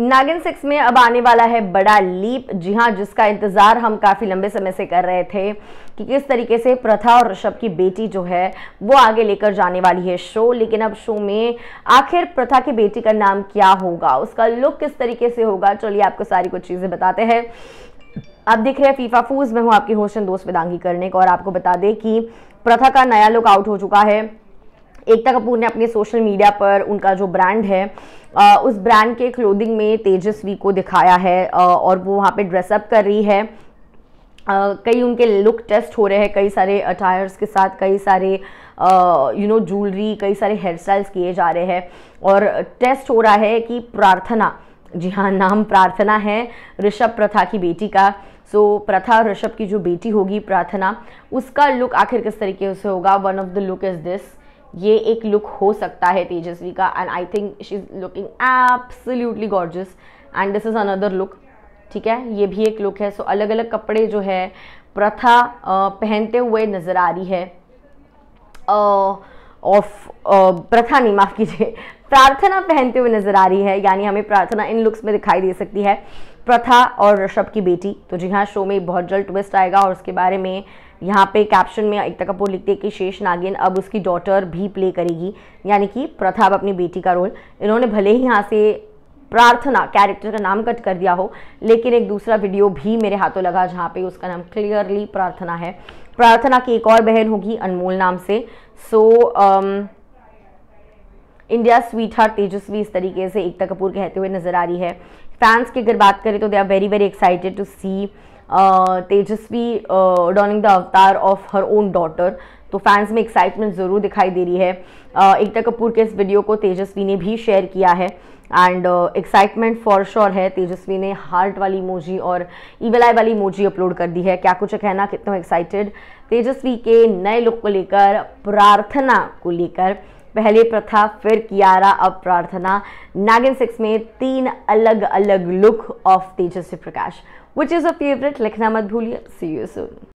नागिन सिक्स में अब आने वाला है बड़ा लीप जी हाँ जिसका इंतज़ार हम काफ़ी लंबे समय से कर रहे थे कि किस तरीके से प्रथा और ऋषभ की बेटी जो है वो आगे लेकर जाने वाली है शो लेकिन अब शो में आखिर प्रथा की बेटी का नाम क्या होगा उसका लुक किस तरीके से होगा चलिए आपको सारी कुछ चीज़ें बताते हैं आप देख रहे हैं फीफा फूज में हूँ आपकी होशन दोस्त वेदांगी करने को और आपको बता दें कि प्रथा का नया लुक आउट हो चुका है एकता कपूर ने अपने सोशल मीडिया पर उनका जो ब्रांड है उस ब्रांड के क्लोदिंग में तेजस्वी को दिखाया है और वो वहाँ पे ड्रेसअप कर रही है कई उनके लुक टेस्ट हो रहे हैं कई सारे अटायर्स के साथ कई सारे यू नो जूलरी कई सारे हेयर स्टाइल्स किए जा रहे हैं और टेस्ट हो रहा है कि प्रार्थना जी हाँ नाम प्रार्थना है ऋषभ प्रथा की बेटी का सो so, प्रथा ऋषभ की जो बेटी होगी प्रार्थना उसका लुक आखिर किस तरीके से होगा one of the look is this ये एक लुक हो सकता है तेजस्वी का and I think she is looking absolutely gorgeous and this is another look ठीक है ये भी एक लुक है सो so, अलग अलग कपड़े जो है प्रथा पहनते हुए नज़र आ रही है ऑफ प्रथा नहीं माफ़ कीजिए प्रार्थना पहनते हुए नज़र आ रही है यानी हमें प्रार्थना इन लुक्स में दिखाई दे सकती है प्रथा और ऋषभ की बेटी तो जी हाँ शो में बहुत जल्द ट्विस्ट आएगा और उसके बारे में यहाँ पे कैप्शन में एकता कपूर लिखते हैं कि शेष नागिन अब उसकी डॉटर भी प्ले करेगी यानी कि प्रथा अब अपनी बेटी का रोल इन्होंने भले ही यहाँ से प्रार्थना कैरेक्टर का नाम कट कर दिया हो लेकिन एक दूसरा वीडियो भी मेरे हाथों लगा जहाँ पे उसका नाम क्लियरली प्रार्थना है प्रार्थना की एक और बहन होगी अनमोल नाम से so India sweetheart Tejasswi इस तरीके से एकता कपूर कहते हुए नजर आ रही है फैंस की अगर बात करें तो they are very very excited to see Tejasswi donning the avatar of her own daughter तो फैंस में एक्साइटमेंट ज़रूर दिखाई दे रही है एकता कपूर के इस वीडियो को तेजस्वी ने भी शेयर किया है एंड एक्साइटमेंट फॉर श्योर है तेजस्वी ने हार्ट वाली मोजी और ईवल आई वाली मोजी अपलोड कर दी है क्या कुछ है कहना कितना एक्साइटेड तेजस्वी के नए लुक को लेकर प्रार्थना को लेकर पहले प्रथा फिर कियारा अब प्रार्थना नागिन सिक्स में तीन अलग अलग look of Tejasswi Prakash which is a favourite लिखना मत भूलिए सी यू सून